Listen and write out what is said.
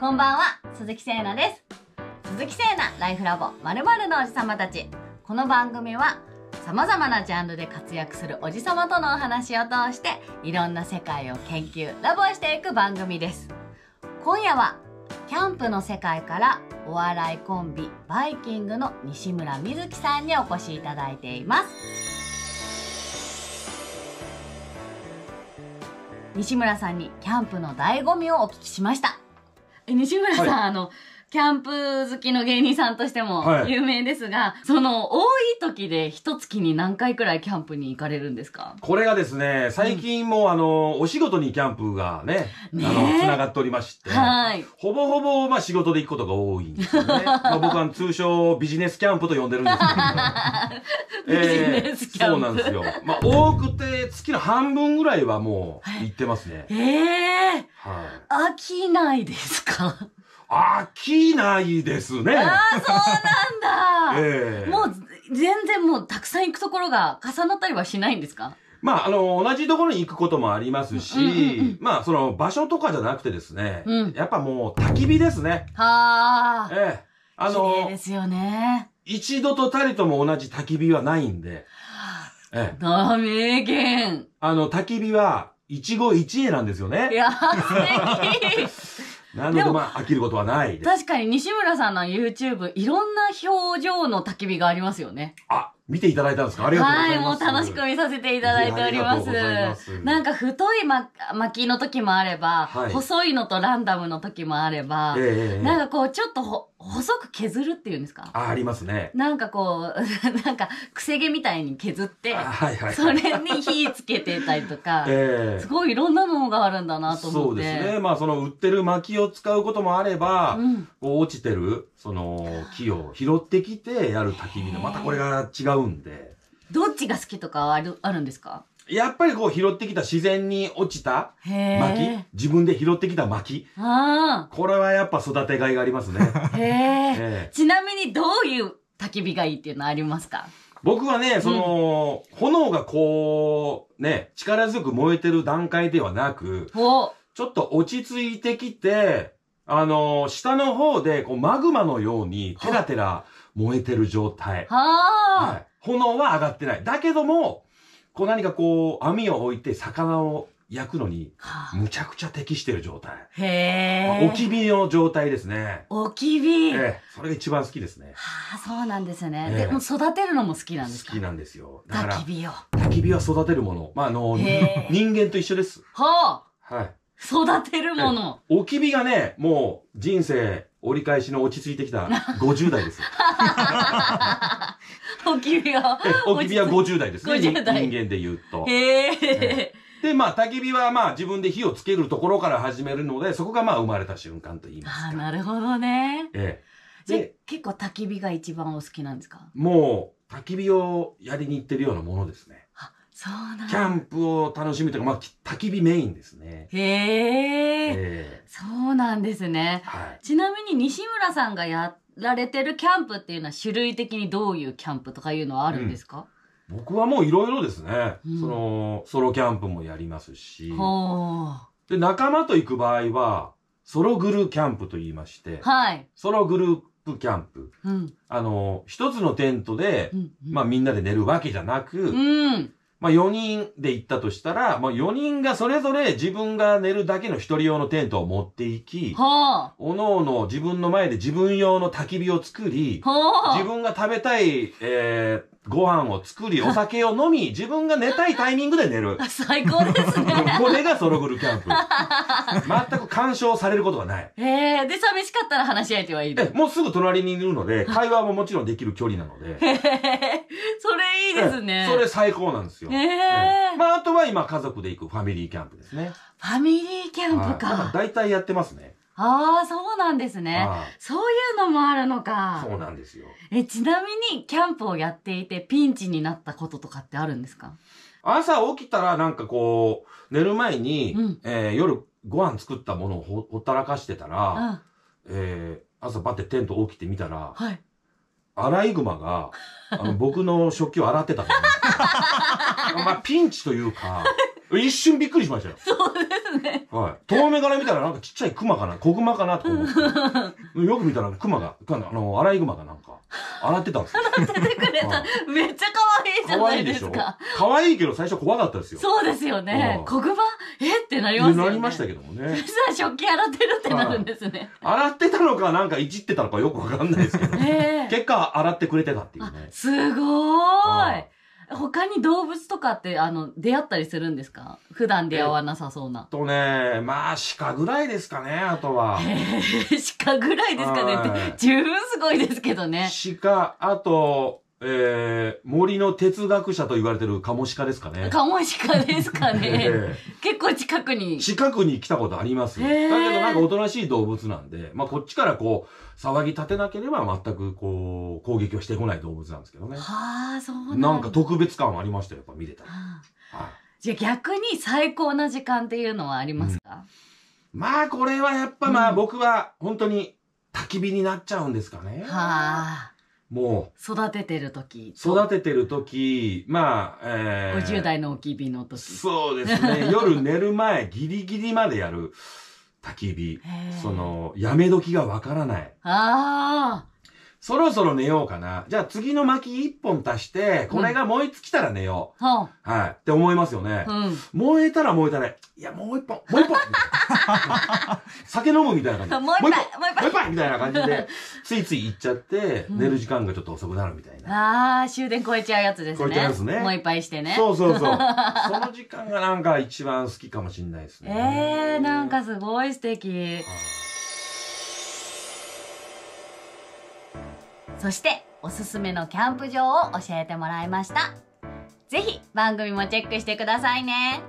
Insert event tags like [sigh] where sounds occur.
こんばんは鈴木聖奈です鈴木聖奈ライフラボまるのおじさまたちこの番組はさまざまなジャンルで活躍するおじさまとのお話を通していろんな世界を研究ラボしていく番組です今夜はキャンプの世界からお笑いコンビバイキングの西村瑞希さんにお越しいただいています西村さんにキャンプの醍醐味をお聞きしました西村さん、はい、あのキャンプ好きの芸人さんとしても有名ですが、はい、その多い時で一月に何回くらいキャンプに行かれるんですかこれがですね、最近も、うん、あの、お仕事にキャンプがね、ねあの、繋がっておりまして、はい、ほぼほぼ、まあ仕事で行くことが多いんですよね。[laughs] まあ僕は通称ビジネスキャンプと呼んでるんですけど、ね、[laughs] ビジネスキャンプ。そうなんですよ。まあ多くて月の半分ぐらいはもう行ってますね。ええー、はい、飽きないですか飽きないですね。ああ、そうなんだ。[laughs] えー、もう、全然もう、たくさん行くところが重なったりはしないんですかまあ、あの、同じところに行くこともありますし、うんうんうん、まあ、その、場所とかじゃなくてですね、うん、やっぱもう、焚き火ですね。はあ。ええ。あの、綺麗ですよね。一度とたりとも同じ焚き火はないんで。はあ。ええ。ダメ言。あの、焚き火は、一期一会なんですよね。いや、素敵 [laughs] なのでまあ飽きることはない確かに西村さんの YouTube いろんな表情の焚き火がありますよね。あ見ていただいたんですかありがとうございます。はい、もう楽しく見させていただいております。ますなんか太い、巻きの時もあれば、細いのとランダムの時もあれば、なんかこうちょっとほ細く削るっていうんですかあありますねなんかこう [laughs] なんかくせ毛みたいに削って、はいはい、それに火つけてたりとか、[laughs] えー、すごいいろんなものがあるんだなと思ってそうですねまあその売ってる薪を使うこともあれば、うん、落ちてるその木を拾ってきてやる焚き火のまたこれが違うんでどっちが好きとかあるあるんですかやっぱりこう拾ってきた自然に落ちた薪、自分で拾ってきた薪。これはやっぱ育てがいがありますね。ちなみにどういう焚き火がいいっていうのはありますか僕はね、その、うん、炎がこう、ね、力強く燃えてる段階ではなく、ちょっと落ち着いてきて、あのー、下の方で、こう、マグマのように、テラテラ燃えてる状態。はい、炎は上がってない。だけども、こう何かこう、網を置いて魚を焼くのに、むちゃくちゃ適してる状態。へえ。置き火の状態ですね。置き火、ええ、それが一番好きですね。はあ、そうなんですね。でも育てるのも好きなんですか好きなんですよ。だから焚き火を。焚き火は育てるもの。まあ、あの、人間と一緒です。はあ。はい。育てるもの。置き火がね、もう人生折り返しの落ち着いてきた50 [laughs] 代です。おきびはおきびは50代ですね。人間で言うと。へえで、まあ、焚き火はまあ自分で火をつけるところから始めるので、そこがまあ生まれた瞬間と言いますか。あなるほどね。ええー。で、結構焚き火が一番お好きなんですかもう、焚き火をやりに行ってるようなものですね。あ、そうなんキャンプを楽しむというか、まあ、焚き火メインですね。へえそうなんですね。はい、ちなみに西村さんがやっられてるキャンプっていうのは種類的にどういうキャンプとかいうのはあるんですか、うん、僕はもういろいろですね、うん、その、ソロキャンプもやりますし、で、仲間と行く場合は、ソログルーキャンプと言いまして、はい。ソログループキャンプ。うん、あの、一つのテントで、うんうん、まあみんなで寝るわけじゃなく、うん、まあ、4人で行ったとしたら、まあ、4人がそれぞれ自分が寝るだけの一人用のテントを持っていき、はあ、おのおの自分の前で自分用の焚き火を作り、はあ、自分が食べたい、えー、ご飯を作り、お酒を飲み、自分が寝たいタイミングで寝る。最高ですね。これがソログルキャンプ。[laughs] 全く干渉されることがない。ええー、で、寂しかったら話し合えてはいいえ、もうすぐ隣にいるので、会話ももちろんできる距離なので。ですね。[laughs] それ最高なんですよ。えーまあ、あとは今家族で行くファミリーキャンプですね。ファミリーキャンプか。はい、大体やってますね。ああ、そうなんですね。そういうのもあるのか。そうなんですよ。え、ちなみに、キャンプをやっていてピンチになったこととかってあるんですか朝起きたらなんかこう、寝る前に、うん、えー、夜ご飯作ったものをほったらかしてたら、うん、えー、朝バッてテント起きてみたら、はい、アライグマが、あの、[laughs] 僕の食器を洗ってた [laughs] まあ、ピンチというか、一瞬びっくりしましたよ。そうですね。はい。遠目から見たらなんかちっちゃいクマかな、小グマかなと思って。[laughs] よく見たらクマが、あの、アライグマがなんか、洗ってたんですよ。洗っててくれた。めっちゃ可愛いじゃないですか。可愛いでしょ。可愛いけど最初怖かったですよ。そうですよね。小グマえってなりますよね。なりましたけどもね。さあ、食器洗ってるってなるんですね。洗ってたのか、なんかいじってたのかよくわかんないですけど、え結果、洗ってくれてたっていうね。すごーい。他に動物とかって、あの、出会ったりするんですか普段出会わなさそうな。えっとね、まあ、鹿ぐらいですかね、あとは。鹿ぐらいですかねって、十分すごいですけどね。鹿、あと、えー、森の哲学者と言われてるカモシカですかね。カモシカですかね。[laughs] えー、結構近くに。近くに来たことあります。えー、だけどなんかおとなしい動物なんで、まあこっちからこう、騒ぎ立てなければ全くこう、攻撃をしてこない動物なんですけどね。はあ、そうなんなんか特別感はありましたやっぱ見れたら。はあ、じゃあ逆に最高な時間っていうのはありますか、うん、まあこれはやっぱまあ僕は本当に焚き火になっちゃうんですかね。はあ。もう。育ててる時。育ててる時、まあ、えー、50代のおき火の時。そうですね。夜寝る前、ギリギリまでやる焚き火。その、やめ時がわからない。ああ。そろそろ寝ようかな。じゃあ次の薪一本足して、これが燃え尽きたら寝よう。うん、はい。って思いますよね。うん、燃えたら燃えたね。いや、もう一本、もう一本酒飲むみたいな感じ。もう一杯、もう一杯、もう一杯みたいな感じで、[laughs] ついつい行っちゃって、寝る時間がちょっと遅くなるみたいな。ああ、終電超えちゃうやつですね。超えちゃうやつね。もう一杯してね。そうそうそう。[laughs] その時間がなんか一番好きかもしれないですね。ええー、なんかすごい素敵。そしておすすめのキャンプ場を教えてもらいました。ぜひ番組もチェックしてくださいね。